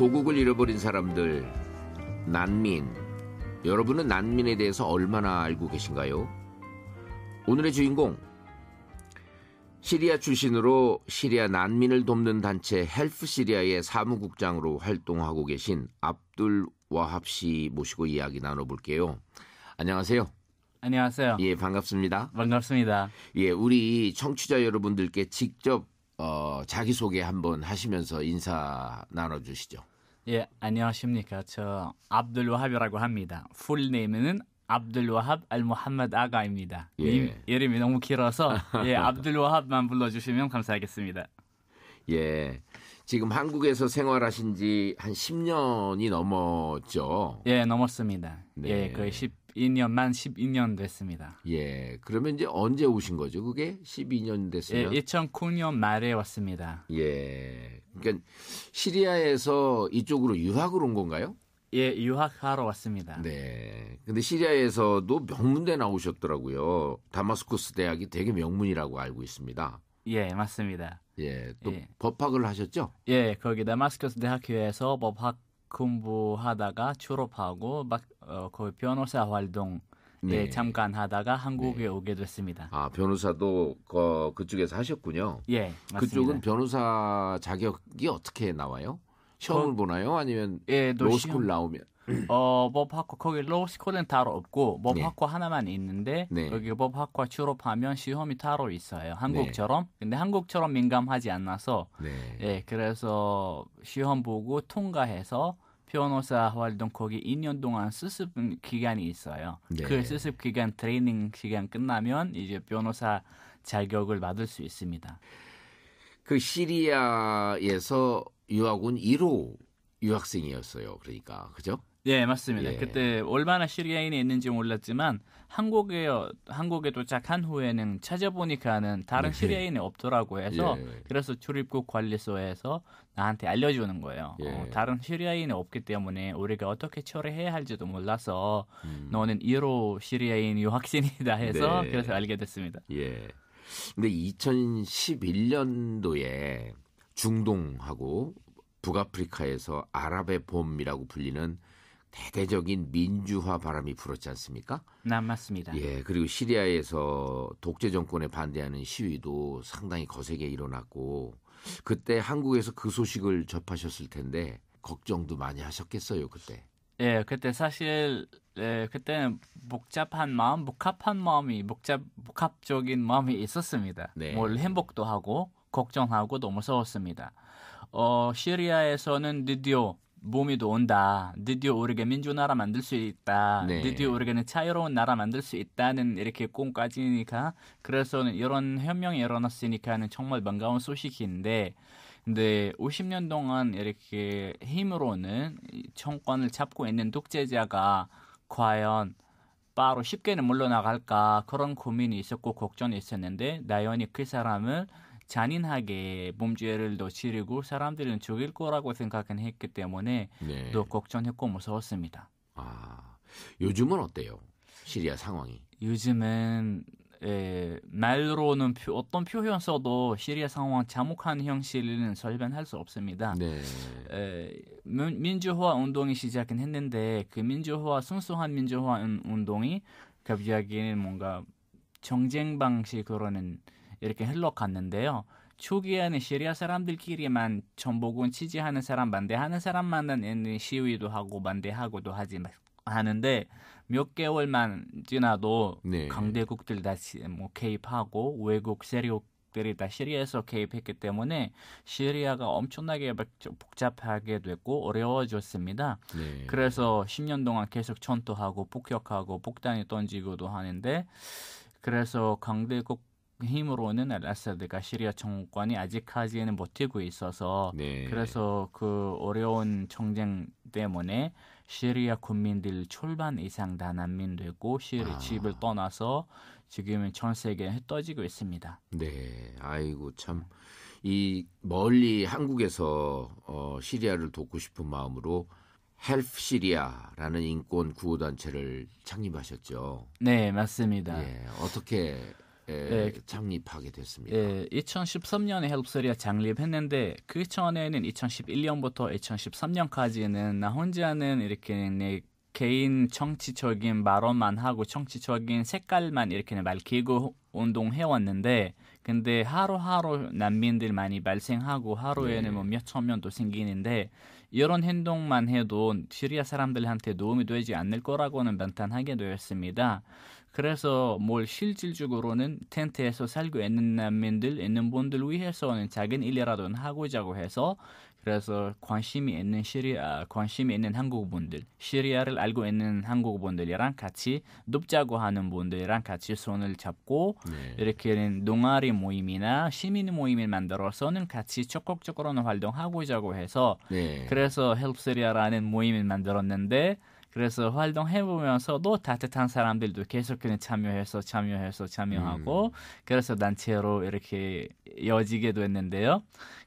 고국을 잃어버린 사람들, 난민. 여러분은 난민에 대해서 얼마나 알고 계신가요? 오늘의 주인공, 시리아 출신으로 시리아 난민을 돕는 단체 헬프 시리아의 사무국장으로 활동하고 계신 압둘 와합 씨 모시고 이야기 나눠볼게요. 안녕하세요. 안녕하세요. 예, 반갑습니다. 반갑습니다. 예, 우리 청취자 여러분들께 직접 어, 자기소개 한번 하시면서 인사 나눠주시죠. 예, 안녕하십니까. 저 압둘와합이라고 합니다. 풀네임은 압둘와합 알 무함마드 아가입니다. 예. 이름이 너무 길어서 예, 압둘와합만 불러주시면 감사하겠습니다. 예. 지금 한국에서 생활하신 지 한 10년이 넘었죠? 예, 넘었습니다. 예, 네. 예, 거의 10, 12년만 12년 됐습니다. 예. 그러면 이제 언제 오신 거죠? 그게 12년 됐으면? 예, 2009년 말에 왔습니다. 예. 그러니까 시리아에서 이쪽으로 유학을 온 건가요? 예, 유학하러 왔습니다. 네. 근데 시리아에서도 명문대 나오셨더라고요. 다마스쿠스 대학이 되게 명문이라고 알고 있습니다. 예, 맞습니다. 예, 또 예. 법학을 하셨죠? 예, 거기 다마스쿠스 대학교에서 법학 공부하다가 졸업하고 막, 어, 거의 변호사 활동 네. 예, 잠깐 하다가 한국에 네. 오게 됐습니다. 아, 변호사도 그, 그쪽에서 하셨군요. 예, 맞습니다. 그쪽은 변호사 자격이 어떻게 나와요? 시험을 어, 보나요? 아니면 예, 로스쿨 뭐 시험, 나오면? 어, 법학과 거기 로스쿨은 따로 없고 법학과 네. 하나만 있는데 네. 여기 법학과 졸업하면 시험이 따로 있어요. 한국처럼. 네. 근데 한국처럼 민감하지 않아서 네. 예, 그래서 시험 보고 통과해서 변호사 활동 거기 2년 동안 수습 기간이 있어요. 네. 그 수습 기간 트레이닝 시간 끝나면 이제 변호사 자격을 받을 수 있습니다. 그 시리아에서 유학온 1호 유학생이었어요. 그러니까 그죠? 예, 맞습니다. 예. 그때 얼마나 시리아인이 있는지 몰랐지만 한국에 한국에 도착한 후에는 찾아보니까는 다른 네. 시리아인이 없더라고 해서 예. 그래서 출입국 관리소에서 나한테 알려주는 거예요. 어, 예. 어, 다른 시리아인이 없기 때문에 우리가 어떻게 처리해야 할지도 몰라서 음. 너는 1호 시리아인 유학생이다 해서 네. 그래서 알게 됐습니다. 예. 근데 2011년도에 중동하고 북아프리카에서 아랍의 봄이라고 불리는 대대적인 민주화 바람이 불었지 않습니까? 네, 맞습니다. 예, 그리고 시리아에서 독재 정권에 반대하는 시위도 상당히 거세게 일어났고 그때 한국에서 그 소식을 접하셨을 텐데 걱정도 많이 하셨겠어요, 그때. 예, 그때 사실 예, 그때는 복잡한 마음, 복합한 마음이 복잡 복합적인 마음이 있었습니다. 네. 뭘 행복도 하고 걱정하고 너무 무서웠습니다. 어, 시리아에서는 드디어 몸이도 온다. 드디어 우리가 민주나라 만들 수 있다. 네. 드디어 우리가는 자유로운 나라 만들 수 있다는 이렇게 꿈까지니까 그래서는 이런 혁명이 일어났으니까는 정말 반가운 소식인데 근데 50년 동안 이렇게 힘으로는 정권을 잡고 있는 독재자가 과연 바로 쉽게는 물러나갈까 그런 고민이 있었고 걱정이 있었는데 나연이 그 사람을 잔인하게 범죄를 더치르고 사람들은 죽일 거라고 생각은 했기 때문에 네. 더 걱정했고 무서웠습니다. 아, 요즘은 어때요? 시리아 상황이? 요즘은 에, 예, 말로는 표, 어떤 표현 써도 시리아 상황 참혹한 현실은 설명할 수 없습니다. 네. 에, 예, 민주화 운동이 시작은 했는데 그 민주화 순수한 민주화 운동이 갑자기 뭔가 정쟁 방식으로는 이렇게 흘러갔는데요. 초기에는 시리아 사람들끼리만 전복은 지지하는 사람 반대하는 사람만은 있는 시위도 하고 반대하고도 하지 하는데 몇 개월만 지나도 네. 강대국들 다시 뭐 개입하고 외국 세력 들이다 시리아에서 개입했기 때문에 시리아가 엄청나게 복잡하게 됐고 어려워졌습니다. 네. 그래서 10년 동안 계속 전투하고 폭격하고 폭탄이 던지고도 하는데 그래서 강대국 힘으로는 알라스드가 시리아 정권이 아직까지는 버티고 있어서 네. 그래서 그 어려운 정쟁 때문에 시리아 국민들 출반 이상 다 난민되고 시리아 아. 집을 떠나서 지금은 전 세계에 떠지고 있습니다. 네, 아이고 참 이 멀리 한국에서 어, 시리아를 돕고 싶은 마음으로 헬프 시리아라는 인권 구호 단체를 창립하셨죠. 네, 맞습니다. 예, 어떻게 예, 네. 창립하게 됐습니다. 예, 2013년에 헬프소리아 창립했는데 그 전에는 2011년부터 2013년까지는 나 혼자는 이렇게 내 개인 정치적인 발언만 하고 정치적인 색깔만 이렇게 밝히고 운동해왔는데 근데 하루하루 난민들 많이 발생하고 하루에는 네. 뭐 몇천 명도 생기는데 이런 행동만 해도 시리아 사람들한테 도움이 되지 않을 거라고는 반탄하게 되었습니다. 그래서 뭘 실질적으로는 텐트에서 살고 있는 난민들, 있는 분들 위해서는 작은 일이라도 하고자고 해서 그래서 관심이 있는 시리아, 관심이 있는 한국분들, 시리아를 알고 있는 한국분들이랑 같이 돕자고 하는 분들이랑 같이 손을 잡고 네. 이렇게는 동아리 모임이나 시민 모임을 만들어서는 같이 적극적으로 는 활동하고자고 해서 네. 그래서 헬프 시리아라는 모임을 만들었는데 그래서 활동해보면서도 따뜻한 사람들도 계속 그냥 참여해서 참여해서 참여하고 음. 그래서 단체로 이렇게 이어지게 됐는데요.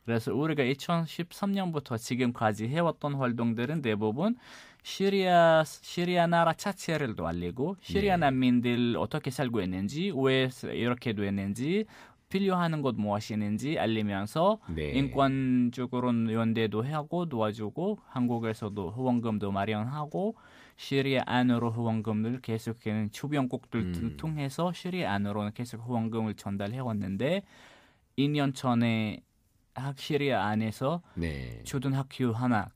그래서 우리가 2013년부터 지금까지 해왔던 활동들은 대부분 시리아 시리아 나라 자체를 도 알리고 시리아 예. 난민들 어떻게 살고 있는지 왜 이렇게 됐는지 필요하는 뭐 것 무엇이는지 알리면서 네. 인권 적으로는 연대도 하고 도와주고 한국에서도 후원금도 마련하고 시리아 안으로 후원금을 계속해는 주변국들 음. 통해서 시리아 안으로는 계속 후원금을 전달해 왔는데 2년 전에 학시리아 안에서 네. 초등학교 하나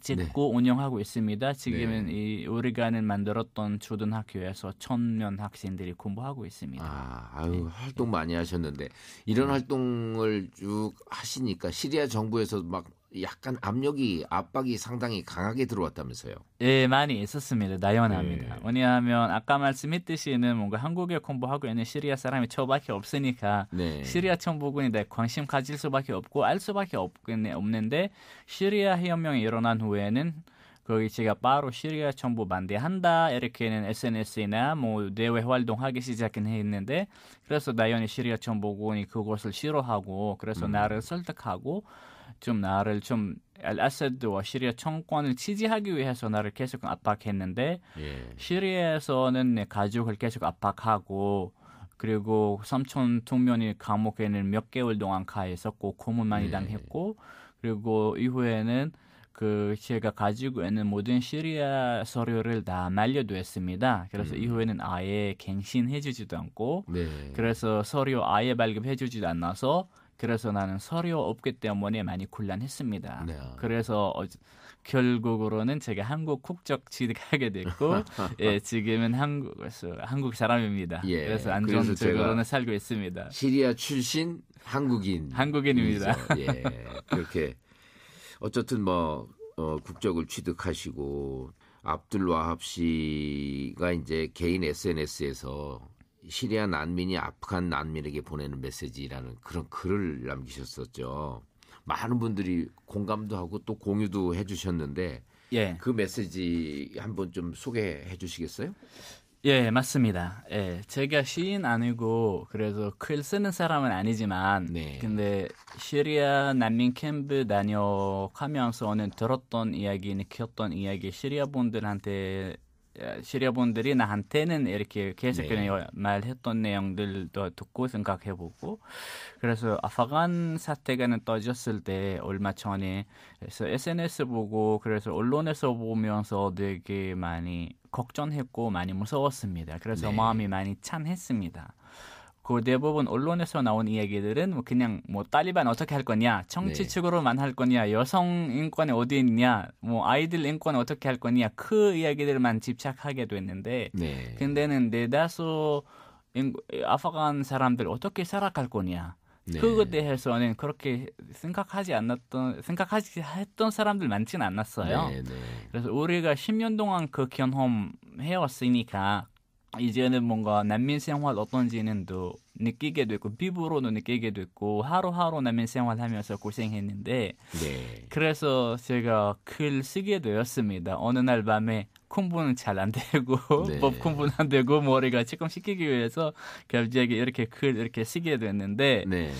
짓고 네. 운영하고 있습니다. 지금은 네. 이 오리간을 만들었던 초등학교에서 천년 학생들이 공부하고 있습니다. 아, 아유, 네. 활동 많이 하셨는데 이런 네. 활동을 쭉 하시니까 시리아 정부에서 막 약간 압력이 압박이 상당히 강하게 들어왔다면서요? 예, 많이 있었습니다. 나연합니다. 예. 왜냐하면 아까 말씀했듯이는 뭔가 한국에 공부하고 있는 시리아 사람이 저밖에 없으니까 네. 시리아 정부군에 대해 관심 가질 수밖에 없고 알 수밖에 없는데 겠네없 시리아 혁명이 일어난 후에는 거기 제가 바로 시리아 정부 반대한다 이렇게는 SNS나 뭐 대외 활동하기 시작했는데 은 그래서 나연이 시리아 정부군이 그것을 싫어하고 그래서 음. 나를 설득하고 좀 나를 좀 알아사드와 시리아 정권을 지지하기 위해서 나를 계속 압박했는데 예. 시리아에서는 내 가족을 계속 압박하고 그리고 삼촌 동면이 감옥에는 몇 개월 동안 가 있었고 고문 많이 예. 당했고 그리고 이후에는 그 제가 가지고 있는 모든 시리아 서류를 다날려두었습니다 그래서 음. 이후에는 아예 갱신해주지도 않고 네. 그래서 서류 아예 발급해주지도 않아서 그래서 나는 서류 없기 때문에 많이 곤란했습니다. 네. 그래서 어, 결국으로는 제가 한국 국적 취득하게 됐고 예, 지금은 한국 한국 사람입니다. 예, 그래서 안정적으로는 살고 있습니다. 시리아 출신 한국인 한국인입니다. 예, 그렇게 어쨌든 뭐 어, 국적을 취득하시고 압둘 와합 씨가 이제 개인 SNS에서 시리아 난민이 아프간 난민에게 보내는 메시지라는 그런 글을 남기셨었죠. 많은 분들이 공감도 하고 또 공유도 해주셨는데 예. 그 메시지 한번 좀 소개해 주시겠어요? 예, 맞습니다. 예, 제가 시인 아니고 그래서 글 쓰는 사람은 아니지만 네. 근데 시리아 난민 캠프 다녀가면서 오늘 들었던 이야기, 느꼈던 이야기 시리아 분들한테 어, 시리아분들이 나한테는 이렇게 계속 그냥 네. 말했던 내용들도 듣고 생각해보고 그래서 아프간 사태가 떠졌을 때 얼마 전에 그래서 SNS 보고 그래서 언론에서 보면서 되게 많이 걱정했고 많이 무서웠습니다. 그래서 네. 마음이 많이 찬했습니다. 그 대부분 언론에서 나온 이야기들은 뭐 그냥 뭐딸이반 어떻게 할 거냐, 정치 네. 측으로만 할 거냐, 여성 인권이 어디 있냐, 뭐 아이들 인권 어떻게 할 거냐 그 이야기들만 집착하게 됐는데, 네. 근데는 대다수 아프간 사람들 어떻게 살아갈 거냐. 네. 그거에 대해서는 그렇게 생각하지 않았던 생각하지 했던 사람들 많지는 않았어요. 네, 네. 그래서 우리가 10년 동안 그 경험해왔으니까 이제는 뭔가 난민 생활 어떤지는 또 느끼게 됐고 피부로도 느끼게 됐고 하루하루 난민 생활하면서 고생했는데 네. 그래서 제가 글 쓰게 되었습니다. 어느 날 밤에 공부는 잘 안 되고 네. 법공는안 되고 머리가 조금 식히기 위해서 갑자기 이렇게 글 이렇게 쓰게 됐는데 네.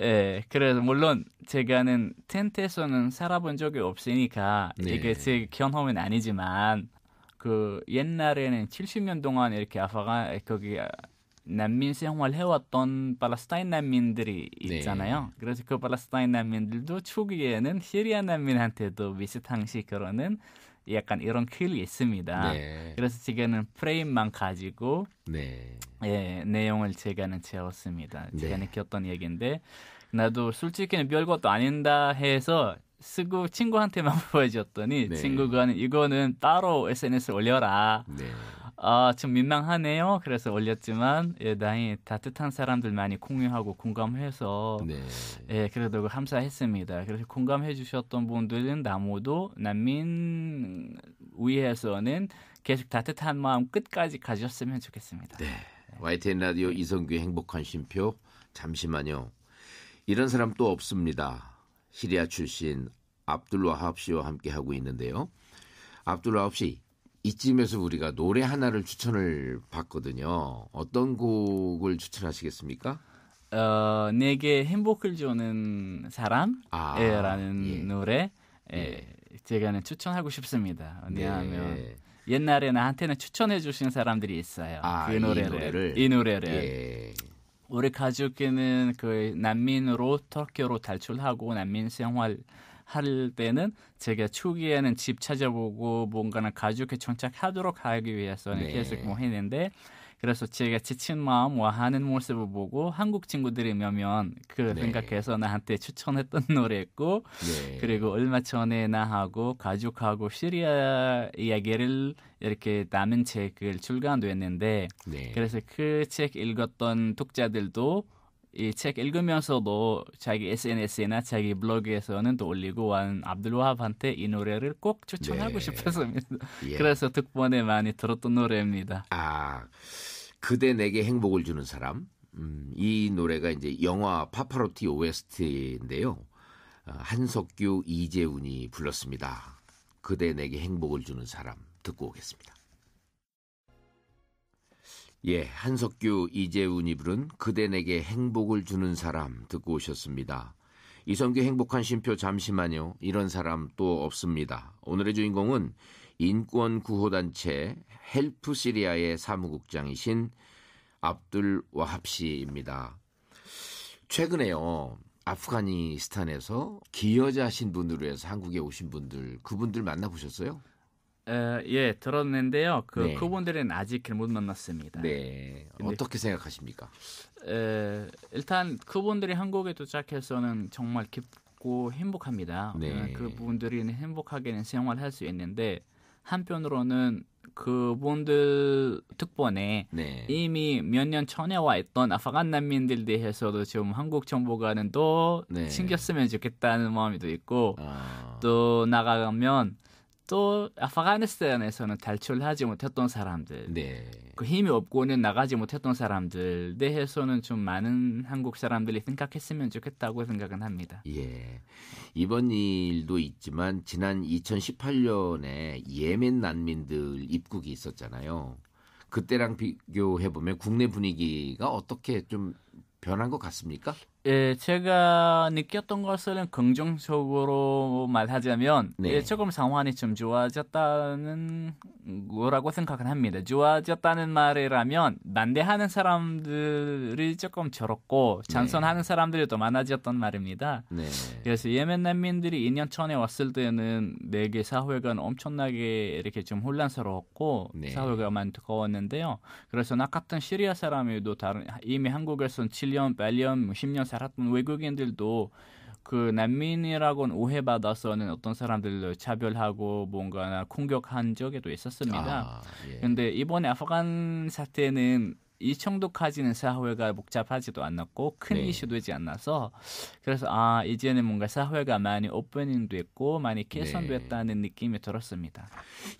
예 그래서 물론 제가는 텐트에서는 살아본 적이 없으니까 네. 이게 제 경험은 아니지만 그 옛날에는 70년 동안 이렇게 아파가 거기 난민 생활 해왔던 팔레스타인 난민들이 네. 있잖아요. 네. 그래서 그 팔레스타인 난민들도 초기에는 시리아 난민한테도 미스탕시 결혼는 약간 이런 퀼이 있습니다. 네. 그래서 지금은 프레임만 가지고 네. 예, 내용을 제가는 채웠습니다. 네. 제가 느꼈던 얘기인데 나도 솔직히는 별것도 아닌다 해서 쓰고 친구한테만 보여줬더니 네. 친구가 이거는 따로 SNS에 올려라. 네. 아, 좀 민망하네요. 그래서 올렸지만 예, 다행히 따뜻한 사람들 많이 공유하고 공감해서 네. 예, 그래도 감사했습니다. 그래서 공감해 주셨던 분들은 나무도 난민 위에서는 계속 따뜻한 마음 끝까지 가졌으면 좋겠습니다. 네. YTN 라디오 네. 이성규 행복한 쉼표 잠시만요. 이런 사람 또 없습니다. 시리아 출신 압둘와합 씨와 함께 하고 있는데요. 압둘와합 씨 이쯤에서 우리가 노래 하나를 추천을 받거든요. 어떤 곡을 추천하시겠습니까? 어, 내게 행복을 주는 사람이라는 아, 예, 예. 노래 예. 예. 제가는 추천하고 싶습니다. 왜냐하면 네. 옛날에 나한테는 추천해 주신 사람들이 있어요. 아, 그 노래를, 이 노래를. 이 예. 노래를. 우리 가족에는 그 난민으로 터키로 탈출하고 난민 생활 할 때는 제가 초기에는 집 찾아보고 뭔가는 가족에 정착하도록 하기 위해서는 네. 계속 뭐 했는데 그래서 제가 지친 마음와 하는 모습을 보고 한국 친구들이 몇면 그 네. 생각해서 나한테 추천했던 노래였고 네. 그리고 얼마 전에 나하고 가족하고 시리아 이야기를 이렇게 남은 책을 출간됐는데 네. 그래서 그 책 읽었던 독자들도 이책 읽으면서도 뭐 자기 SNS나 자기 블로그에서는 또 올리고 한 압둘와합한테 이 노래를 꼭 추천하고 네. 싶었습니다. 예. 그래서 특번에 많이 들었던 노래입니다. 아, 그대 내게 행복을 주는 사람. 음, 이 노래가 이제 영화 파파로티 OST인데요. 어, 한석규, 이재훈이 불렀습니다. 그대 내게 행복을 주는 사람 듣고 오겠습니다. 예, 한석규, 이재훈이 부른 그대 내게 행복을 주는 사람 듣고 오셨습니다. 이성규 행복한 심표 잠시만요. 이런 사람 또 없습니다. 오늘의 주인공은 인권 구호단체 헬프 시리아의 사무국장이신 압둘 와합 씨입니다. 최근에요. 아프가니스탄에서 기여자신 분들을위 해서 한국에 오신 분들, 그분들 만나보셨어요? 예, 들었는데요. 그 네. 그분들은 아직 못 만났습니다. 네. 어떻게 생각하십니까? 에, 일단 그분들이 한국에 도착해서는 정말 깊고 행복합니다. 어, 네. 그분들이 행복하게 생활할 수 있는데 한편으로는 그분들 특본에 네. 이미 몇 년 전에 와 있던 아프간 난민들 대해서도 지금 한국 정부가는 또 네. 챙겼으면 좋겠다는 마음이도 있고 아. 또 나가면 또 아프가니스탄에서는 탈출하지 못했던 사람들, 네. 그 힘이 없고는 나가지 못했던 사람들 대해서는 좀 많은 한국 사람들이 생각했으면 좋겠다고 생각은 합니다. 예, 이번 일도 있지만 지난 2018년에 예멘 난민들 입국이 있었잖아요. 그때랑 비교해 보면 국내 분위기가 어떻게 좀 변한 것 같습니까? 예, 제가 느꼈던 것은 긍정적으로 말하자면 예, 네. 예, 조금 상황이 좀 좋아졌다는 거라고 생각을 합니다. 좋아졌다는 말이라면 반대하는 사람들이 조금 줄었고 찬성하는 네. 사람들이 더 많아졌던 말입니다. 네. 그래서 예멘 난민들이 2년 전에 왔을 때는 내게 사회가 엄청나게 이렇게 좀 혼란스러웠고 네. 사회가 많이 뜨거웠는데요. 그래서 나 같은 시리아 사람에도 다른 이미 한국에서는 7년, 8년, 10년 뭐 살 살았던 외국인들도 그 난민이라고는 오해받아서는 어떤 사람들을 차별하고 뭔가 나 공격한 적에도 있었습니다. 그런데 아, 예. 이번에 아프간 사태는 이 정도까지는 사회가 복잡하지도 않았고 큰 네. 이슈 되지 않아서 그래서 아 이제는 뭔가 사회가 많이 오프닝됐고 많이 개선됐다는 네. 느낌이 들었습니다.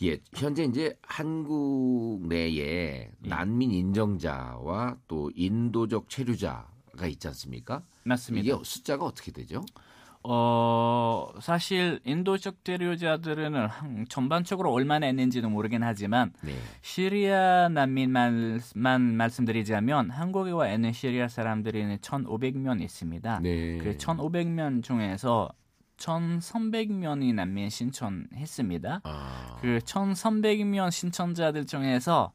예, 현재 이제 한국 내에 예. 난민 인정자와 또 인도적 체류자 가 있지 않습니까? 맞습니다. 이게 숫자가 어떻게 되죠? 어, 사실 인도적 대류자들은 전반적으로 얼마나 있는지는 모르긴 하지만 네. 시리아 난민만 말씀드리자면 한국에 와 있는 시리아 사람들이 1,500명 있습니다. 네. 그 1,500명 중에서 1,300명이 난민 신청했습니다. 아. 그 1,300명 신청자들 중에서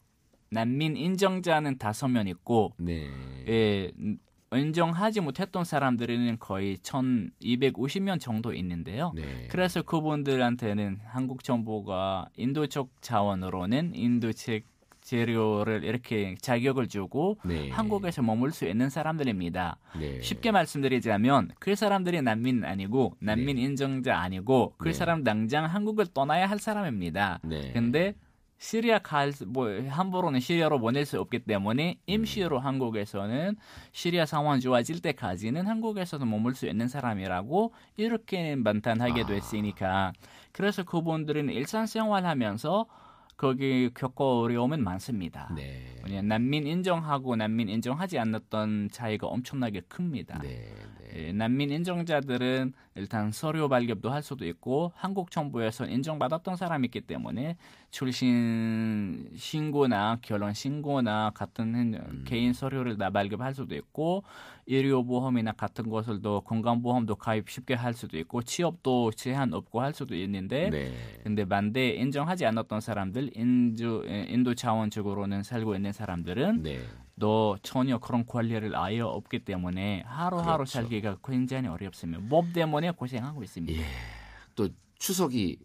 난민 인정자는 5명 있고 네. 예, 인정하지 못했던 사람들은 거의 1250명 정도 있는데요. 네. 그래서 그분들한테는 한국 정부가 인도 쪽 자원으로는 인도 측 재료를 이렇게 자격을 주고 네. 한국에서 머물 수 있는 사람들입니다. 네. 쉽게 말씀드리자면 그 사람들이 난민 아니고 난민 네. 인정자 아니고 그 네. 사람 당장 한국을 떠나야 할 사람입니다. 네. 근데 시리아 갈, 뭐, 함부로는 시리아로 보낼 수 없기 때문에 음. 임시로 음. 한국에서는 시리아 상황 좋아질 때까지는 한국에서도 머물 수 있는 사람이라고 이렇게 아. 반탄하게 됐으니까. 그래서 그분들은 일상생활 하면서 거기 겪어려움은 어 많습니다. 네. 왜냐하면 난민 인정하고 난민 인정하지 않았던 차이가 엄청나게 큽니다. 네, 네. 예, 난민 인정자들은 일단 서류 발급도 할 수도 있고 한국 정부에서 인정받았던 사람이기 때문에 출신 신고나 결혼 신고나 같은 음. 개인 서류를 다 발급할 수도 있고 의료보험이나 같은 것을도 건강보험도 가입 쉽게 할 수도 있고 취업도 제한 없고 할 수도 있는데 네. 근데 반대 인정하지 않았던 사람들 사실 예, 인도 인도 자원적으로는 살고 있는 사람들은 네. 또 전혀 그런 관리를 아예 없기 때문에 하루하루 그렇죠. 살기가 굉장히 어렵습니다. 법 때문에 고생하고 있습니다. 예. 또 추석이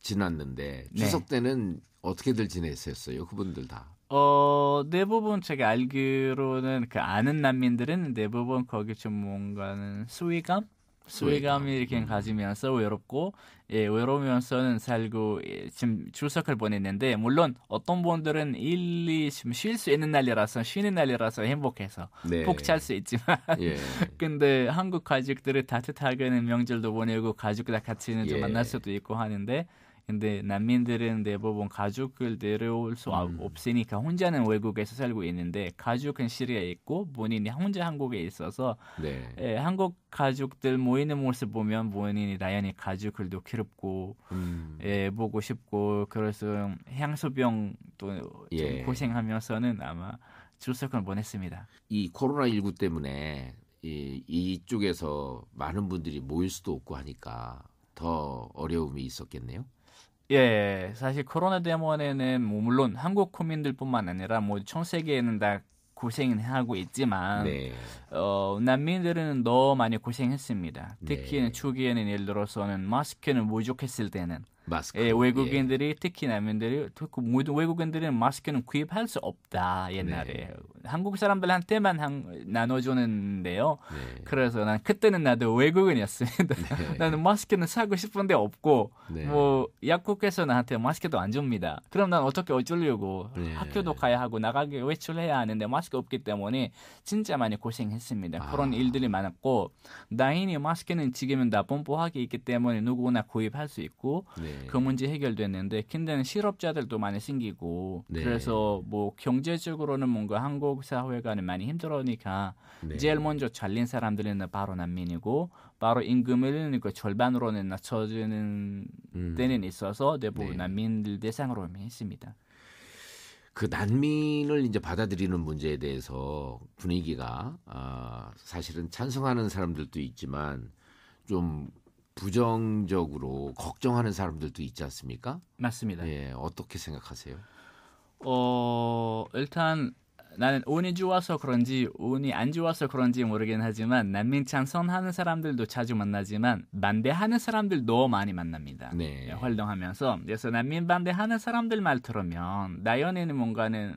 지났는데 네. 추석 때는 어떻게들 지냈었어요? 그분들 다. 어, 대부분 제가 알기로는 그 아는 난민들은 대부분 거기 좀 뭔가는 수위감 소외감이 이렇게 음. 가지면서 외롭고 예, 외로우면서는 살고 예, 지금 추석을 보냈는데 물론 어떤 분들은 일이 지금 쉴수 있는 날이라서 쉬는 날이라서 행복해서 네. 폭찰수 있지만 예. 근데 한국 가족들을 따뜻하게는 명절도 보내고 가족들 같이 는좀 예. 만날 수도 있고 하는데 근데 난민들은 대부분 가족을 데려올 수 음. 없으니까 혼자는 외국에서 살고 있는데 가족은 시리아에 있고 본인이 혼자 한국에 있어서 네. 예, 한국 가족들 모이는 모습 보면 본인이 당연이 가족을 도 괴롭고 음. 예, 보고 싶고 그래서 향수병도 예. 고생하면서는 아마 출석을 보냈습니다. 이 코로나 19 때문에 이, 이쪽에서 많은 분들이 모일 수도 없고 하니까 더 어려움이 있었겠네요. 예, 예, 예, 사실 코로나 때문에는 뭐 물론 한국 국민들뿐만 아니라 뭐전 세계에는 다 고생하고 있지만 네. 어, 난민들은 더 많이 고생했습니다. 네. 특히 네. 초기에는 예를 들어서는 마스크는 부족했을 때는 마스크. 예, 외국인들이 예. 특히 남인들이 모든 외국인들은 마스크는 구입할 수 없다 옛날에 네. 한국 사람들한테만 한, 나눠주는데요. 네. 그래서 난 그때는 나도 외국인이었습니다. 네. 나는 마스크는 사고 싶은데 없고 네. 뭐 약국에서 나한테 마스크도 안 줍니다. 그럼 난 어떻게 어쩌려고 네. 학교도 가야 하고 나가게 외출해야 하는데 마스크 없기 때문에 진짜 많이 고생했습니다. 아. 그런 일들이 많았고 다행히 마스크는 지금은 다 뻔뻔하게 있기 때문에 누구나 구입할 수 있고. 네. 네. 그 문제 해결됐는데 근데 실업자들도 많이 생기고 네. 그래서 뭐 경제적으로는 뭔가 한국 사회가는 많이 힘들으니까 네. 제일 먼저 잘린 사람들은 바로 난민이고 바로 임금을 그 절반으로는 낮춰주는 음. 때는 있어서 대부분 네. 난민들 대상으로 했습니다. 그 난민을 이제 받아들이는 문제에 대해서 분위기가 아, 사실은 찬성하는 사람들도 있지만 좀 부정적으로 걱정하는 사람들도 있지 않습니까? 맞습니다. 예, 어떻게 생각하세요? 어, 일단 나는 운이 좋아서 그런지 운이 안 좋아서 그런지 모르긴 하지만 난민 찬성하는 사람들도 자주 만나지만 반대하는 사람들 너무 많이 만납니다. 네. 예, 활동하면서 그래서 난민 반대하는 사람들 말 들으면 나연에는 뭔가는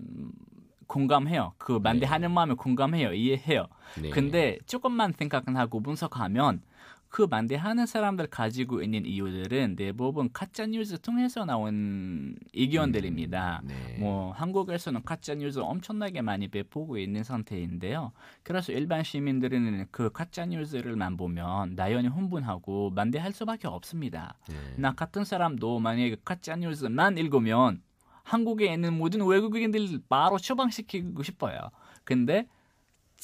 공감해요. 그 반대하는 네. 마음을 공감해요. 이해해요. 네. 근데 조금만 생각하고 분석하면 그 반대하는 사람들 가지고 있는 이유들은 대부분 가짜 뉴스 통해서 나온 의견들입니다. 음, 네. 뭐 한국에서는 가짜 뉴스 엄청나게 많이 배포고 하 있는 상태인데요. 그래서 일반 시민들은 그 가짜 뉴스를만 보면 나연히 흥분하고 반대할 수밖에 없습니다. 네. 나 같은 사람도 만약에 가짜 뉴스만 읽으면 한국에 있는 모든 외국인들 바로 처방시키고 싶어요. 근데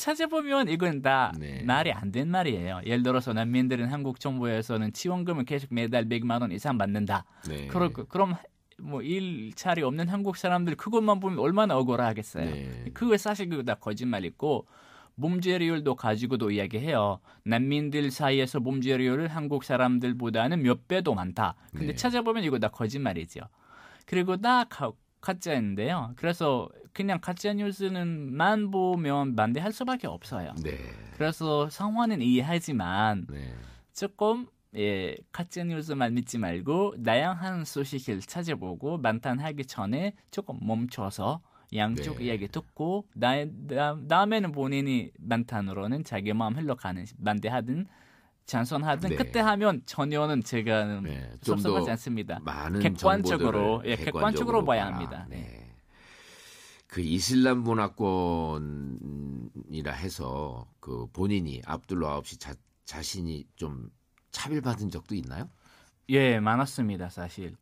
찾아보면 이건 다 네. 말이 안 된 말이에요. 예를 들어서 난민들은 한국 정부에서는 지원금을 계속 매달 100만 원 이상 받는다. 네. 그럴, 그럼 뭐 일자리 없는 한국 사람들 그것만 보면 얼마나 억울하겠어요. 네. 그거 사실 그거 다 거짓말이고 범죄율도 가지고도 이야기해요. 난민들 사이에서 몸죄율을 한국 사람들보다는 몇배더 많다. 근데 네. 찾아보면 이거 다 거짓말이죠. 그리고 다 가짜인데요. 그래서 그냥 가짜 뉴스는만 보면 반대할 수밖에 없어요. 네. 그래서 상황은 이해하지만 네. 조금 예, 가짜 뉴스만 믿지 말고 다양한 소식을 찾아보고 만탄하기 전에 조금 멈춰서 양쪽 네. 이야기 듣고 나, 나, 다음에는 본인이 만탄으로는 자기 마음 흘러가는 반대하든 찬선하든 네. 그때 하면 전혀는 제가 네, 섭섭하지 않습니다. 많은 객관적으로 예, 객관적으로, 객관적으로 봐야 합니다. 네. 그 이슬람 문화권이라 해서 그 본인이 압둘라 아홉시 자신이 좀 차별받은 적도 있나요? 예, 많았습니다, 사실.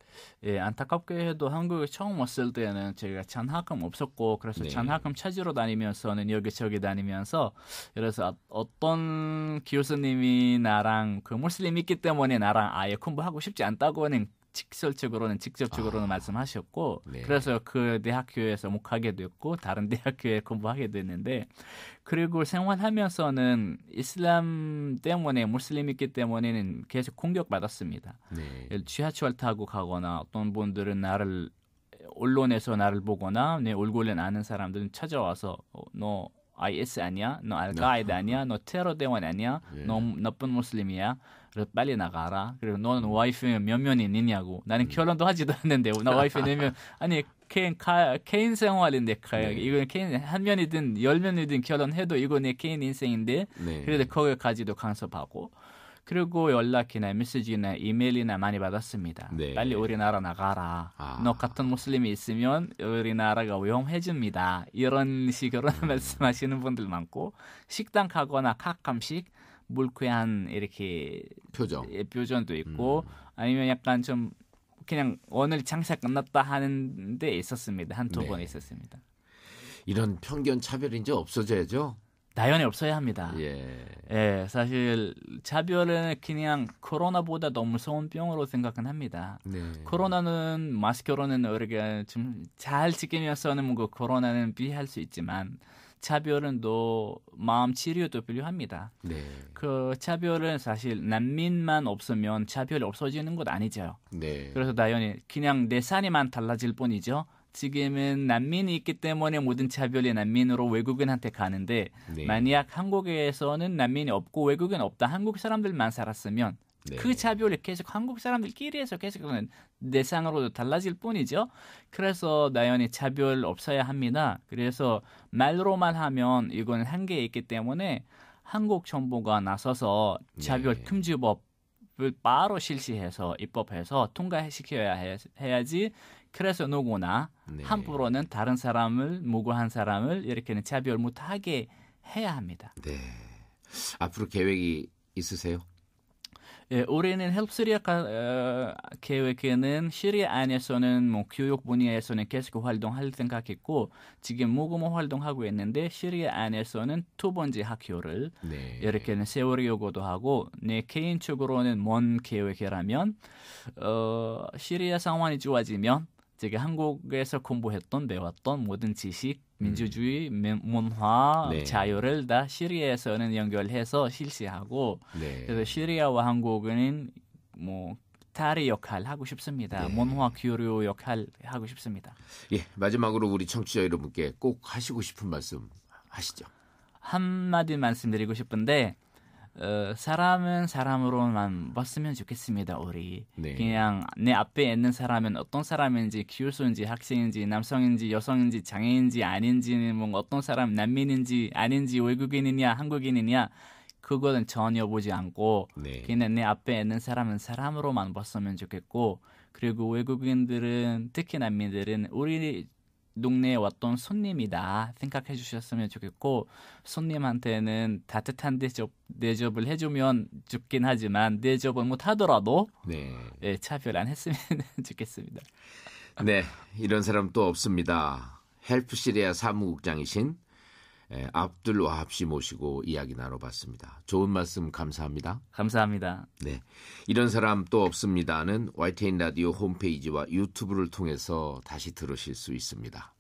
예, 안타깝게 해도 한국에 처음 왔을 때는 제가 잔학금 없었고, 그래서 네. 잔학금 찾으러 다니면서는 여기저기 다니면서, 그래서 아, 어떤 교수님이 나랑 그 무슬림이 있기 때문에 나랑 아예 공부하고 싶지 않다고는 직설적으로는 직접적으로는 아. 말씀하셨고 네. 그래서 그 대학교에서 목하게 됐고 다른 대학교에 공부하게 됐는데 그리고 생활하면서는 이슬람 때문에 무슬림이기 때문에는 계속 공격받았습니다. 네. 지하철 타고 가거나 어떤 분들은 나를 언론에서 나를 보거나 내 얼굴을 아는 사람들은 찾아와서 어, 너 IS 아니야? 너 알가이드 아. 아니야? 너 테러 대원 아니야? 예. 너 나쁜 무슬림이야? 그래서 빨리 나가라. 그리고 너는 음. 와이프면 몇 명이 있느냐고. 나는 음. 결혼도 하지도 않는데 나 와이프 내면 네 아니 개인 가, 개인 생활인데 가야. 네. 이건 개인 한 명이든 열 명이든 결혼해도 이건 내 개인 인생인데 네. 그래도 거기까지도 간섭하고. 그리고 연락이나 메시지나 이메일이나 많이 받았습니다. 네. 빨리 우리나라 나가라. 아. 너 같은 무슬림이 있으면 우리나라가 위험해집니다. 이런 식으로 음. 말씀하시는 분들 많고 식당 가거나 가끔씩 몰쾌한 이렇게 표정 예, 표정도 있고 음. 아니면 약간 좀 그냥 오늘 장사 끝났다 하는데 있었습니다 한 두번 네. 있었습니다. 이런 편견 차별이 이제 없어져야죠. 나연이 없어야 합니다. 예. 예. 사실 차별은 그냥 코로나보다 더 무서운 병으로 생각은 합니다. 네. 코로나는 마스크로는 우리가 좀잘 지키면서는 뭐 코로나는 비할 수 있지만 차별은 또 마음 치료도 필요합니다. 네. 그 차별은 사실 난민만 없으면 차별이 없어지는 것 아니죠. 네. 그래서 당연히 그냥 내 산이만 달라질 뿐이죠. 지금은 난민이 있기 때문에 모든 차별이 난민으로 외국인한테 가는데 네. 만약 한국에서는 난민이 없고 외국인 없다 한국 사람들만 살았으면 네. 그 차별이 계속 한국 사람들끼리에서 계속 그는 내상으로도 달라질 뿐이죠. 그래서 나연히 차별 없어야 합니다. 그래서 말로만 하면 이건 한계에 있기 때문에 한국 정부가 나서서 차별 금지법 을 바로 실시해서 입법해서 통과시켜야 해야지 그래서 누구나 네. 함부로는 다른 사람을 무고한 사람을 이렇게는 차별 못하게 해야 합니다. 네. 앞으로 계획이 있으세요? 예, 올해는 헬프 시리아 어, 계획에는 시리아 안에서는 뭐 교육 분야에서는 계속 활동할 생각했고 지금 모금호 활동하고 있는데 시리아 안에서는 두 번째 학교를 네. 이렇게는 세우려고도 하고 내 개인적으로는 먼 계획이라면 어, 시리아 상황이 좋아지면 제가 한국에서 공부했던 배웠던 모든 지식, 음. 민주주의, 문화, 네. 자유를 다 시리아에서는 연결해서 실시하고 네. 그래서 시리아와 한국은 뭐 다리 역할 하고 싶습니다. 네. 문화 교류 역할 하고 싶습니다. 예, 마지막으로 우리 청취자 여러분께 꼭 하시고 싶은 말씀 하시죠. 한 마디 말씀드리고 싶은데 어, 사람은 사람으로만 봤으면 좋겠습니다. 우리 네. 그냥 내 앞에 있는 사람은 어떤 사람인지 기울수인지 학생인지 남성인지 여성인지 장애인지 아닌지는 뭔가 뭐 어떤 사람 난민인지 아닌지 외국인이냐 한국인이냐 그거는 전혀 보지 않고 네. 그냥 내 앞에 있는 사람은 사람으로만 봤으면 좋겠고 그리고 외국인들은 특히 난민들은 우리 동네에 왔던 손님이다 생각해 주셨으면 좋겠고 손님한테는 따뜻한 대접 대접을 해주면 좋긴 하지만 대접을 못 하더라도 네. 예, 차별 안 했으면 좋겠습니다. 네, 이런 사람 또 없습니다. 헬프 시리아 사무국장이신 앞 압둘 와합시 모시고 이야기 나눠봤습니다. 좋은 말씀 감사합니다. 감사합니다. 네, 이런 사람 또 없습니다는 YTN 라디오 홈페이지와 유튜브를 통해서 다시 들으실 수 있습니다.